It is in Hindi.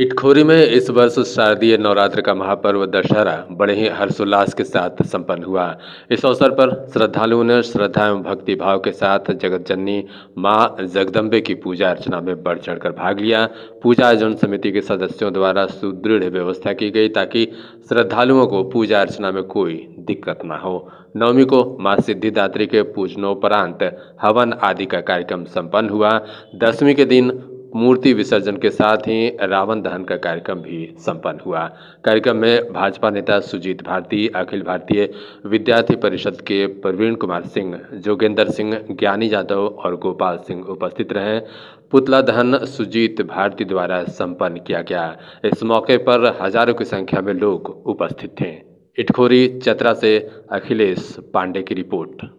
इटखोरी में इस वर्ष शारदीय नवरात्र का महापर्व दशहरा बड़े ही हर्षोल्लास के साथ संपन्न हुआ इस अवसर पर श्रद्धालुओं ने श्रद्धा एवं भक्ति भाव के साथ जगत जननी माँ जगदम्बे की पूजा अर्चना में बढ़ चढ़कर भाग लिया पूजा आयोजन समिति के सदस्यों द्वारा सुदृढ़ व्यवस्था की गई ताकि श्रद्धालुओं को पूजा अर्चना में कोई दिक्कत न हो नवमी को माँ सिद्धिदात्री के पूजनोपरांत हवन आदि का कार्यक्रम संपन्न हुआ दसवीं के दिन मूर्ति विसर्जन के साथ ही रावण दहन का कार्यक्रम भी संपन्न हुआ कार्यक्रम में भाजपा नेता सुजीत भारती अखिल भारतीय विद्यार्थी परिषद के प्रवीण कुमार सिंह जोगेंद्र सिंह ज्ञानी यादव और गोपाल सिंह उपस्थित रहे पुतला दहन सुजीत भारती द्वारा संपन्न किया गया इस मौके पर हजारों की संख्या में लोग उपस्थित थे इटखोरी चतरा से अखिलेश पांडे की रिपोर्ट